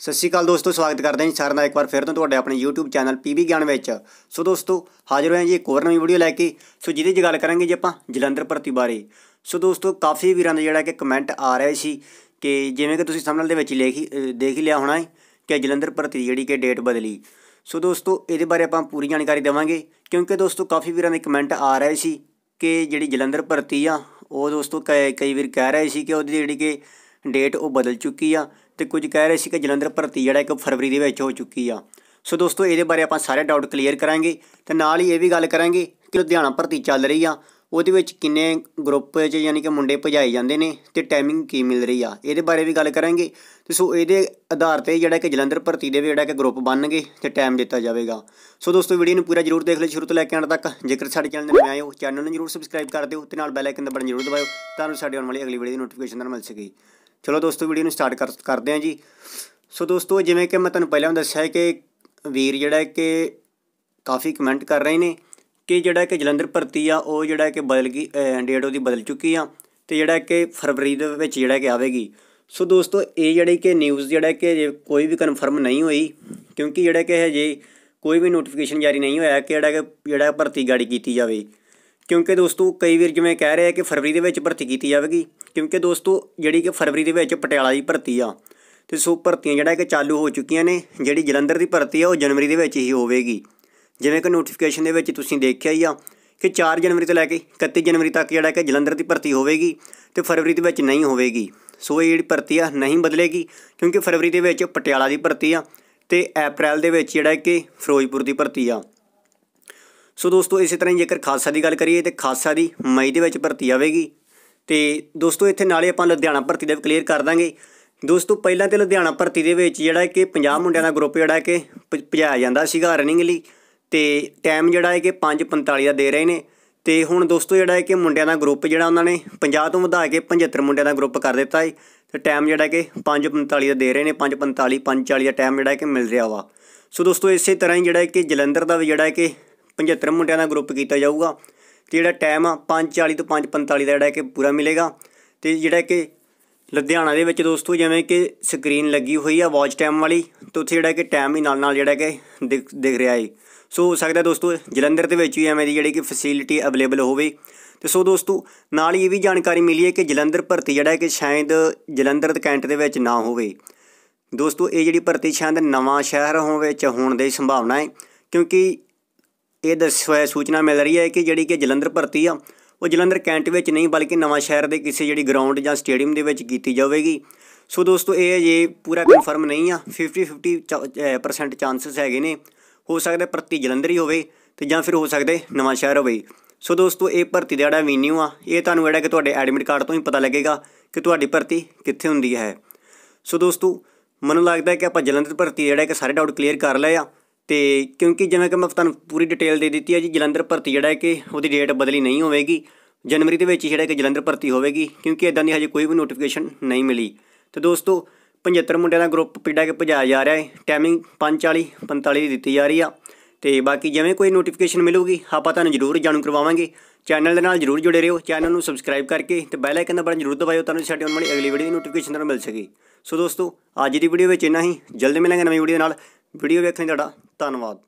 ਸਤਿ ਸ਼੍ਰੀ ਅਕਾਲ ਦੋਸਤੋ ਸਵਾਗਤ ਕਰਦੇ ਹਾਂ ਸਾਰਿਆਂ ਦਾ ਇੱਕ ਵਾਰ ਫਿਰ ਤੋਂ ਤੁਹਾਡੇ ਆਪਣੇ YouTube ਚੈਨਲ PB ਗਿਆਨ ਵਿੱਚ ਸੋ ਦੋਸਤੋ ਹਾਜ਼ਰ ਹੋਏ ਹਾਂ ਜੀ ਇੱਕ ਹੋਰ ਨਵੀਂ ਵੀਡੀਓ ਲੈ ਕੇ ਸੋ ਜਿਹਦੇ ਜੀ ਗੱਲ ਕਰਾਂਗੇ ਜੀ ਆਪਾਂ ਜਲੰਧਰ ਭਰਤੀ ਬਾਰੇ ਸੋ ਦੋਸਤੋ ਕਾਫੀ ਵੀਰਾਂ ਦਾ ਜਿਹੜਾ ਕਿ ਕਮੈਂਟ ਆ ਰਿਹਾ ਸੀ ਕਿ ਜਿਵੇਂ ਕਿ ਤੁਸੀਂ ਸਮਨਲ ਦੇ ਵਿੱਚ ਲੇਖੀ ਦੇਖ ਹੀ ਲਿਆ ਹੋਣਾ ਹੈ ਕਿ ਜਲੰਧਰ ਭਰਤੀ ਜਿਹੜੀ ਕਿ ਡੇਟ ਬਦਲੀ ਸੋ ਦੋਸਤੋ ਇਹਦੇ ਬਾਰੇ ਆਪਾਂ ਪੂਰੀ ਜਾਣਕਾਰੀ ਦੇਵਾਂਗੇ ਕਿਉਂਕਿ ਦੋਸਤੋ ਕਾਫੀ ਵੀਰਾਂ ਦੇ ਕਮੈਂਟ ਆ ਰਹੇ ਸੀ ਕਿ ਜਿਹੜੀ ਜਲੰਧਰ ਭਰਤੀ ਆ ਉਹ ਦੋਸਤੋ ਕਈ ਵੀਰ ਕਹਿ ਰਹੇ ਸੀ ਕਿ ਉਹਦੀ ਜਿਹੜੀ ਕਿ ਡੇਟ ਉਹ ਬਦਲ ਚੁੱਕੀ ਆ ਤੇ ਕੁਝ ਕਹਿ ਰਹੇ ਸੀ ਕਿ ਜਲੰਧਰ ਭਰਤੀ ਜਿਹੜਾ ਇੱਕ ਫਰਵਰੀ ਦੇ ਵਿੱਚ ਹੋ ਚੁੱਕੀ ਆ ਸੋ ਦੋਸਤੋ ਇਹਦੇ ਬਾਰੇ ਆਪਾਂ ਸਾਰੇ ਡਾਊਟ ਕਲੀਅਰ ਕਰਾਂਗੇ ਤੇ ਨਾਲ ਹੀ ਇਹ ਵੀ ਗੱਲ ਕਰਾਂਗੇ ਕਿ ਲੁਧਿਆਣਾ ਭਰਤੀ ਚੱਲ ਰਹੀ ਆ ਉਹਦੇ ਵਿੱਚ ਕਿੰਨੇ ਗਰੁੱਪ 'ਚ ਯਾਨੀ ਕਿ ਮੁੰਡੇ ਭਜਾਏ ਜਾਂਦੇ ਨੇ ਤੇ ਟਾਈਮਿੰਗ ਕੀ ਮਿਲ ਰਹੀ ਆ ਇਹਦੇ ਬਾਰੇ ਵੀ ਗੱਲ ਕਰਾਂਗੇ ਤੇ ਸੋ ਇਹਦੇ ਆਧਾਰ ਤੇ ਜਿਹੜਾ ਕਿ ਜਲੰਧਰ ਭਰਤੀ ਦੇ ਵੀ ਜਿਹੜਾ ਕਿ ਗਰੁੱਪ ਬਣਨਗੇ ਤੇ ਟਾਈਮ ਦਿੱਤਾ ਜਾਵੇਗਾ ਸੋ ਦੋਸਤੋ ਵੀਡੀਓ ਨੂੰ ਪੂਰਾ ਜਰੂਰ ਦੇਖ ਲਈ ਸ਼ੁਰੂ ਤੋਂ ਲੈ ਕੇ ਅੰਤ ਤੱਕ ਜੇਕਰ ਸਾਡੇ ਚੈਨਲ ਨਵੇਂ ਆਏ ਹੋ ਚੈਨਲ ਨੂੰ ਜਰੂਰ ਸਬਸਕ੍ਰਾਈਬ ਕਰ ਦਿਓ ਤੇ ਨਾਲ ਬੈਲ ਆਈਕਨ ਦਾ ਬਟਨ ਜਰੂਰ ਦਬਾਓ ਤਾਂ ਸਾਨੂੰ ਆਉਣ ਵਾਲੀ ਅਗਲੀ ਵੀਡੀਓ ਦੀ ਨੋਟੀਫਿਕੇਸ਼ਨ ਤੁਹਾਨੂੰ ਮਿਲ ਸਕੇ ਚਲੋ ਦੋਸਤੋ ਵੀਡੀਓ ਨੂੰ ਸਟਾਰਟ ਕਰਦੇ ਹਾਂ ਜੀ ਸੋ ਦੋਸਤੋ ਜਿਵੇਂ ਕਿ ਮੈਂ ਤੁਹਾਨੂੰ ਪਹਿਲਾਂ ਦੱਸਿਆ ਹੈ ਕਿ ਵੀਰ ਜਿਹੜਾ ਕਿ ਕਾਫੀ ਕਮੈਂਟ ਕਰ ਰਹੇ ਨੇ ਕਿ ਜਿਹੜਾ ਕਿ ਜਲੰਧਰ ਭਰਤੀ ਆ ਉਹ ਜਿਹੜਾ ਕਿ ਬਦਲ ਗਈ ਡੇਟ ਉਹਦੀ ਬਦਲ ਚੁੱਕੀ ਆ ਤੇ ਜਿਹੜਾ ਕਿ ਫਰਵਰੀ ਦੇ ਵਿੱਚ ਜਿਹੜਾ ਕਿ ਆਵੇਗੀ ਸੋ ਦੋਸਤੋ ਇਹ ਜਿਹੜੀ ਕਿ ਨਿਊਜ਼ ਜਿਹੜਾ ਕਿ ਕੋਈ ਵੀ ਕਨਫਰਮ ਨਹੀਂ ਹੋਈ ਕਿਉਂਕਿ ਜਿਹੜਾ ਕਿ ਹਜੇ ਕੋਈ ਵੀ ਨੋਟੀਫਿਕੇਸ਼ਨ ਜਾਰੀ ਨਹੀਂ ਹੋਇਆ ਕਿ ਜਿਹੜਾ ਕਿ ਜਿਹੜਾ ਭਰਤੀ ਗਾੜੀ ਕੀਤੀ ਜਾਵੇ ਕਿਉਂਕਿ ਦੋਸਤੋ ਕਈ ਵੀਰ ਜਿਵੇਂ ਕਹਿ ਰਹੇ ਆ ਕਿ ਫਰਵਰੀ ਦੇ ਵਿੱਚ ਭਰਤੀ ਕੀਤੀ ਜਾਵੇਗੀ ਕਿਉਂਕਿ ਦੋਸਤੋ ਜਿਹੜੀ ਕਿ ਫਰਵਰੀ ਦੇ ਵਿੱਚ ਪਟਿਆਲਾ ਦੀ ਭਰਤੀ ਆ ਤੇ ਸੋ ਭਰਤੀਆਂ ਜਿਹੜਾ ਕਿ ਚਾਲੂ ਹੋ ਚੁੱਕੀਆਂ ਨੇ ਜਿਹੜੀ ਜਲੰਧਰ ਦੀ ਭਰਤੀ ਆ ਉਹ ਜਨਵਰੀ ਦੇ ਵਿੱਚ ਹੀ ਹੋਵੇਗੀ ਜਿਵੇਂ ਕਿ ਨੋਟੀਫਿਕੇਸ਼ਨ ਦੇ ਵਿੱਚ ਤੁਸੀਂ ਦੇਖਿਆ ਹੀ ਆ ਕਿ 4 ਜਨਵਰੀ ਤੋਂ ਲੈ ਕੇ 31 ਜਨਵਰੀ ਤੱਕ ਜਿਹੜਾ ਕਿ ਜਲੰਧਰ ਦੀ ਭਰਤੀ ਹੋਵੇਗੀ ਤੇ ਫਰਵਰੀ ਦੇ ਵਿੱਚ ਨਹੀਂ ਹੋਵੇਗੀ ਸੋ ਇਹ ਜਿਹੜੀ ਭਰਤੀ ਆ ਨਹੀਂ ਬਦਲੇਗੀ ਕਿਉਂਕਿ ਫਰਵਰੀ ਦੇ ਵਿੱਚ ਪਟਿਆਲਾ ਦੀ ਭਰਤੀ ਆ ਤੇ ਅਪ੍ਰੈਲ ਦੇ ਵਿੱਚ ਜਿਹੜਾ ਕਿ ਫਿਰੋਜ਼ਪੁਰ ਦੀ ਭਰਤੀ ਆ ਸੋ ਦੋਸਤੋ ਇਸੇ ਤਰ੍ਹਾਂ ਹੀ ਜੇਕਰ ਖਾਲਸਾ ਦੀ ਗੱਲ ਕਰੀਏ ਤੇ ਖਾਲਸਾ ਦੀ ਮਈ ਦੇ ਵਿੱਚ ਭਰਤੀ ਆਵੇਗੀ ਤੇ ਦੋਸਤੋ ਇੱਥੇ ਨਾਲੇ ਆਪਾਂ ਲੁਧਿਆਣਾ ਭਰਤੀ ਦੇ ਵੀ ਕਲੀਅਰ ਕਰ ਦਾਂਗੇ ਦੋਸਤੋ ਪਹਿਲਾਂ ਤੇ ਲੁਧਿਆਣਾ ਭਰਤੀ ਦੇ ਵਿੱਚ ਜਿਹੜਾ ਕਿ 50 ਮੁੰਡਿਆਂ ਦਾ ਗਰੁੱਪ ਜਿਹੜਾ ਕਿ ਭਜਾਇਆ ਜਾਂਦਾ ਸੀਗਾ ਰਨਿੰਗ ਲਈ ਤੇ ਟਾਈਮ ਜਿਹੜਾ ਹੈ ਕਿ 5:45 ਦਾ ਦੇ ਰਹੇ ਨੇ ਤੇ ਹੁਣ ਦੋਸਤੋ ਜਿਹੜਾ ਹੈ ਕਿ ਮੁੰਡਿਆਂ ਦਾ ਗਰੁੱਪ ਜਿਹੜਾ ਉਹਨਾਂ ਨੇ 50 ਤੋਂ ਵਧਾ ਕੇ 75 ਮੁੰਡਿਆਂ ਦਾ ਗਰੁੱਪ ਕਰ ਦਿੱਤਾ ਹੈ ਤੇ ਟਾਈਮ ਜਿਹੜਾ ਕਿ 5:45 ਦਾ ਦੇ ਰਹੇ ਨੇ 5:45 5:40 ਦਾ ਟਾਈਮ ਜਿਹੜਾ ਹੈ ਕਿ ਮਿਲ ਰਿਹਾ ਵਾ ਸੋ ਦੋਸਤੋ ਇਸੇ ਤਰ੍ਹਾਂ ਹੀ ਜਿਹੜਾ ਕਿ ਜਲੰਧਰ ਦਾ ਵੀ ਜਿਹੜਾ ਕਿ 75 ਮੁੰਡਿਆਂ ਦਾ ਗਰੁੱਪ ਕੀਤਾ ਜਾਊਗਾ ਤੇ ਜਿਹੜਾ ਟਾਈਮ ਆ 5:40 ਤੋਂ 5:45 ਦਾ ਜਿਹੜਾ ਕਿ ਪੂਰਾ ਮਿਲੇਗਾ ਤੇ ਜਿਹੜਾ ਕਿ ਲੁਧਿਆਣਾ ਦੇ ਵਿੱਚ ਦੋਸਤੋ ਜਿਵੇਂ ਕਿ ਸਕਰੀਨ ਲੱਗੀ ਹੋਈ ਆ ਵਾਚ ਟਾਈਮ ਵਾਲੀ ਤੇ ਉੱਥੇ ਜਿਹੜਾ ਕਿ ਟਾਈਮ ਹੀ ਨਾਲ ਨਾਲ ਜਿਹੜਾ ਕਿ ਦਿਖ ਰਿਹਾ ਹੈ ਸੋ ਹੋ ਸਕਦਾ ਦੋਸਤੋ ਜਲੰਧਰ ਦੇ ਵਿੱਚ ਵੀ ਐਵੇਂ ਦੀ ਜਿਹੜੀ ਕਿ ਫੈਸਿਲਿਟੀ ਅਵੇਲੇਬਲ ਹੋਵੇ ਤੇ ਸੋ ਦੋਸਤੋ ਨਾਲ ਹੀ ਇਹ ਵੀ ਜਾਣਕਾਰੀ ਮਿਲੀ ਹੈ ਕਿ ਜਲੰਧਰ ਭਰਤੀ ਜਿਹੜਾ ਹੈ ਕਿ ਸ਼ਾਇਦ ਜਲੰਧਰ ਦੇ ਕੈਂਟ ਦੇ ਵਿੱਚ ਨਾ ਹੋਵੇ ਦੋਸਤੋ ਇਹ ਜਿਹੜੀ ਭਰਤੀ ਸ਼ਾਇਦ ਨਵਾਂ ਸ਼ਹਿਰ ਹੋਵੇ ਚ ਹੋਣ ਦੀ ਸੰਭਾਵਨਾ ਹੈ ਕਿਉਂਕਿ ਇਹ ਦੱਸਿਆ ਸੂਚਨਾ ਮਿਲ ਰਹੀ ਹੈ ਕਿ ਜਿਹੜੀ ਕਿ ਜਲੰਧਰ ਭਰਤੀ ਆ ਉਹ ਜਲੰਧਰ ਕੈਂਟ ਵਿੱਚ ਨਹੀਂ ਬਲਕਿ ਨਵਾਂ ਸ਼ਹਿਰ ਦੇ ਕਿਸੇ ਜਿਹੜੀ ਗਰਾਊਂਡ ਜਾਂ ਸਟੇਡੀਅਮ ਦੇ ਵਿੱਚ ਕੀਤੀ ਜਾਵੇਗੀ ਸੋ ਦੋਸਤੋ ਇਹ ਜੇ ਪੂਰਾ ਕਨਫਰਮ ਨਹੀਂ ਆ 50 50% ਚਾਂਸਸ ਹੈਗੇ ਨੇ ਹੋ ਸਕਦਾ ਭਰਤੀ ਜਲੰਧਰ ਹੀ ਹੋਵੇ ਤੇ ਜਾਂ ਫਿਰ ਹੋ ਸਕਦਾ ਨਵਾਂ ਸ਼ਹਿਰ ਹੋਵੇ ਸੋ ਦੋਸਤੋ ਇਹ ਭਰਤੀ ਦਾ ਜਿਹੜਾ ਵੀਨਿਊ ਆ ਇਹ ਤੁਹਾਨੂੰ ਜਿਹੜਾ ਕਿ ਤੁਹਾਡੇ ਐਡਮਿਟ ਕਾਰਡ ਤੋਂ ਹੀ ਪਤਾ ਲੱਗੇਗਾ ਕਿ ਤੁਹਾਡੀ ਭਰਤੀ ਕਿੱਥੇ ਹੁੰਦੀ ਹੈ ਸੋ ਦੋਸਤੋ ਮੈਨੂੰ ਲੱਗਦਾ ਹੈ ਕਿ ਆਪਾਂ ਜਲੰਧਰ ਭਰਤੀ ਜਿਹੜਾ ਕਿ ਸਾਰੇ ਡਾਊਟ ਕਲੀਅਰ ਕਰ ਲਏ ਆ ਤੇ ਕਿਉਂਕਿ ਜਿਵੇਂ ਕਿ ਮੈਂ ਤੁਹਾਨੂੰ ਪੂਰੀ ਡਿਟੇਲ ਦੇ ਦਿੱਤੀ ਹੈ ਜੀ ਜਲੰਧਰ ਭਰਤੀ ਜਿਹੜਾ ਹੈ ਕਿ ਉਹਦੀ ਡੇਟ ਬਦਲੀ ਨਹੀਂ ਹੋਵੇਗੀ ਜਨਵਰੀ ਦੇ ਵਿੱਚ ਜਿਹੜਾ ਕਿ ਜਲੰਧਰ ਭਰਤੀ ਹੋਵੇਗੀ ਕਿਉਂਕਿ ਇਦਾਂ ਦੀ ਹਜੇ ਕੋਈ ਵੀ ਨੋਟੀਫਿਕੇਸ਼ਨ ਨਹੀਂ ਮਿਲੀ ਤੇ ਦੋਸਤੋ 75 ਮੁੰਡਿਆਂ ਦਾ ਗਰੁੱਪ ਪੀੜਾ ਕੇ ਭਜਾਇਆ ਜਾ ਰਿਹਾ ਹੈ ਟਾਈਮਿੰਗ 5:40 45 ਦੀ ਦਿੱਤੀ ਜਾ ਰਹੀ ਆ ਤੇ ਬਾਕੀ ਜਿਵੇਂ ਕੋਈ ਨੋਟੀਫਿਕੇਸ਼ਨ ਮਿਲੂਗੀ ਆਪਾਂ ਤੁਹਾਨੂੰ ਜ਼ਰੂਰ ਜਾਣੂ ਕਰਵਾਵਾਂਗੇ ਚੈਨਲ ਦੇ ਨਾਲ ਜ਼ਰੂਰ ਜੁੜੇ ਰਹੋ ਚੈਨਲ ਨੂੰ ਸਬਸਕ੍ਰਾਈਬ ਕਰਕੇ ਤੇ ਬੈਲ ਆਈਕਨ ਦਾ ਬਟਨ ਜ਼ਰੂਰ ਦਬਾਇਓ ਤੁਹਾਨੂੰ ਸਾਡੀ ਆਉਣ ਵਾਲੀ ਅਗਲੀ ਵੀਡੀਓ ਦੀ ਨੋਟੀਫਿਕੇਸ਼ਨ ਤੁਹਾਨੂੰ ਮਿਲ ਸਕੇ ਸੋ ਦੋਸਤੋ ਅੱਜ ਦੀ ਵੀਡੀਓ ਵਿੱਚ ਇੰਨਾ ਹੀ ਜਲਦੀ ਮਿਲਾਂਗੇ ਨਵੀਂ ਵੀਡੀਓ ਨਾਲ ਵੀਡੀਓ ਵੇਖਣ ਲਈ ਤੁਹਾਡਾ ਧੰਨਵਾਦ